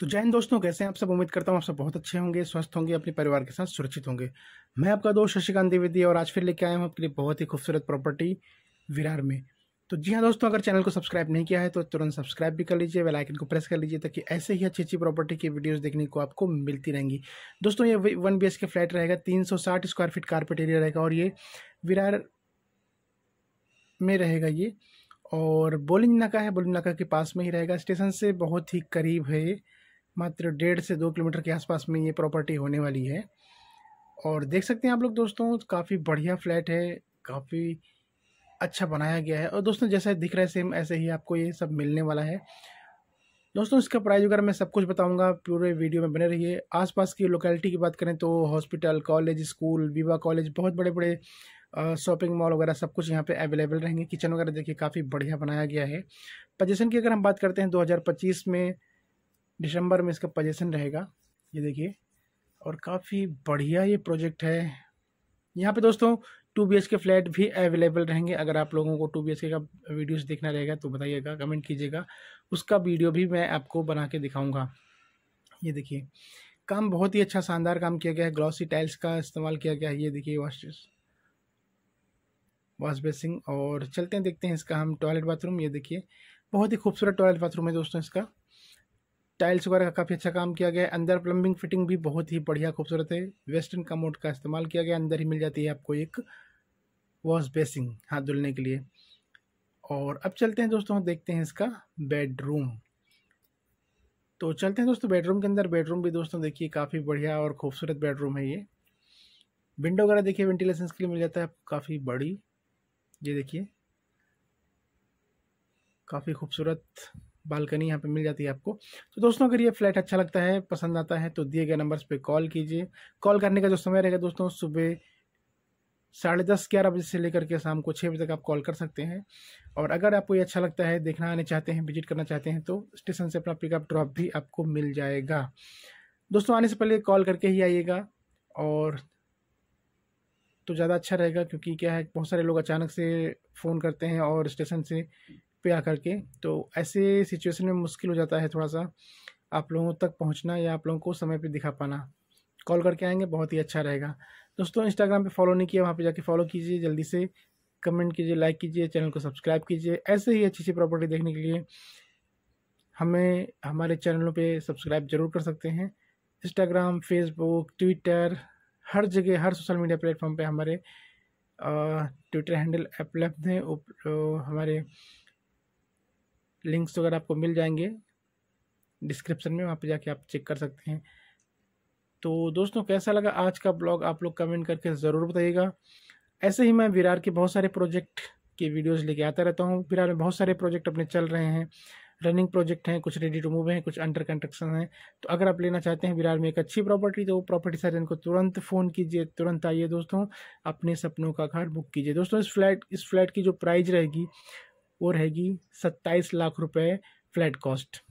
तो जैन दोस्तों कैसे हैं आप सब उम्मीद करता हूँ आप सब बहुत अच्छे होंगे स्वस्थ होंगे अपने परिवार के साथ सुरक्षित होंगे मैं आपका दोस्त शशिकांत द्विवेदी और आज फिर लेके आया हूँ आपके लिए बहुत ही खूबसूरत प्रॉपर्टी विरार में तो जी हाँ दोस्तों अगर चैनल को सब्सक्राइब नहीं किया है तो तुरंत सब्सक्राइब भी कर लीजिए वेलाइकन को प्रेस कर लीजिए ताकि ऐसे ही अच्छी अच्छी प्रॉपर्टी की वीडियोज़ देखने को आपको मिलती रहेंगी दोस्तों ये वन बी के फ्लैट रहेगा तीन स्क्वायर फीट कारपेट एरिया रहेगा और ये विरार में रहेगा ये और बोलिंग नाका है बोलिंग नाका के पास में ही रहेगा स्टेशन से बहुत ही करीब है मात्र डेढ़ से दो किलोमीटर के आसपास में ये प्रॉपर्टी होने वाली है और देख सकते हैं आप लोग दोस्तों काफ़ी बढ़िया फ्लैट है काफ़ी अच्छा बनाया गया है और दोस्तों जैसा दिख रहा है सेम ऐसे ही आपको ये सब मिलने वाला है दोस्तों इसका प्राइस वगैरह मैं सब कुछ बताऊंगा पूरे वीडियो में बने रहिए आसपास की लोकेलिटी की बात करें तो हॉस्पिटल कॉलेज स्कूल विवा कॉलेज बहुत बड़े बड़े शॉपिंग मॉल वगैरह सब कुछ यहाँ पे अवेलेबल रहेंगे किचन वगैरह देखिए काफ़ी बढ़िया बनाया गया है पजेशन की अगर हम बात करते हैं दो में दिसंबर में इसका पजेशन रहेगा ये देखिए और काफ़ी बढ़िया ये प्रोजेक्ट है यहाँ पे दोस्तों टू बी के फ्लैट भी अवेलेबल रहेंगे अगर आप लोगों को टू बी का वीडियोस देखना रहेगा तो बताइएगा कमेंट कीजिएगा उसका वीडियो भी मैं आपको बना के दिखाऊँगा ये देखिए काम बहुत ही अच्छा शानदार काम किया गया है ग्लॉसी टाइल्स का इस्तेमाल किया गया है ये देखिए वॉश वॉश बेसिंग और चलते हैं देखते हैं इसका हम टॉयलेट बाथरूम ये देखिए बहुत ही खूबसूरत टॉयलेट बाथरूम है दोस्तों इसका टाइल्स वगैरह का काफ़ी अच्छा काम किया गया है अंदर प्लम्बिंग फिटिंग भी बहुत ही बढ़िया खूबसूरत है वेस्टर्न कमोड का इस्तेमाल किया गया अंदर ही मिल जाती है आपको एक वॉश बेसिंग हाथ धुलने के लिए और अब चलते हैं दोस्तों देखते हैं इसका बेडरूम तो चलते हैं दोस्तों बेडरूम के अंदर बेडरूम भी दोस्तों देखिए काफ़ी बढ़िया और खूबसूरत बेडरूम है ये विंडो वगैरह देखिए वेंटिलेशन के लिए मिल जाता है आपको काफ़ी बड़ी ये देखिए काफ़ी खूबसूरत बालकनी यहाँ पे मिल जाती है आपको तो दोस्तों अगर ये फ्लैट अच्छा लगता है पसंद आता है तो दिए गए नंबर्स पे कॉल कीजिए कॉल करने का जो समय रहेगा दोस्तों सुबह साढ़े दस ग्यारह बजे से लेकर के शाम को छः बजे तक आप कॉल कर सकते हैं और अगर आपको ये अच्छा लगता है देखना आने चाहते हैं विजिट करना चाहते हैं तो स्टेशन से अपना पिकअप ड्रॉप भी आपको मिल जाएगा दोस्तों आने से पहले कॉल करके ही आइएगा और तो ज़्यादा अच्छा रहेगा क्योंकि क्या है बहुत सारे लोग अचानक से फ़ोन करते हैं और स्टेशन से पे आकर के तो ऐसे सिचुएशन में मुश्किल हो जाता है थोड़ा सा आप लोगों तक पहुंचना या आप लोगों को समय पे दिखा पाना कॉल करके आएंगे बहुत ही अच्छा रहेगा दोस्तों इंस्टाग्राम पे फॉलो नहीं किया वहाँ पे जाके फॉलो कीजिए जल्दी से कमेंट कीजिए लाइक कीजिए चैनल को सब्सक्राइब कीजिए ऐसे ही अच्छी अच्छी प्रॉपर्टी देखने के लिए हमें हमारे चैनलों पर सब्सक्राइब जरूर कर सकते हैं इंस्टाग्राम फेसबुक ट्विटर हर जगह हर सोशल मीडिया प्लेटफॉर्म पर हमारे ट्विटर हैंडल उपलब्ध हैं हमारे लिंक्स वगैरह आपको मिल जाएंगे डिस्क्रिप्शन में वहाँ पे जाके आप चेक कर सकते हैं तो दोस्तों कैसा लगा आज का ब्लॉग आप लोग कमेंट करके ज़रूर बताइएगा ऐसे ही मैं विरार के बहुत सारे प्रोजेक्ट के वीडियोस लेके आता रहता हूँ विरार में बहुत सारे प्रोजेक्ट अपने चल रहे हैं रनिंग प्रोजेक्ट हैं कुछ रेडी टू मूव हैं कुछ अंडर कंस्ट्रक्शन हैं तो अगर आप लेना चाहते हैं विरार में एक अच्छी प्रॉपर्टी तो वो प्रॉपर्टी सारे को तुरंत फ़ोन कीजिए तुरंत आइए दोस्तों अपने सपनों का घर बुक कीजिए दोस्तों इस फ्लैट इस फ्लैट की जो प्राइस रहेगी वो रहेगी सत्ताईस लाख रुपए फ्लैट कॉस्ट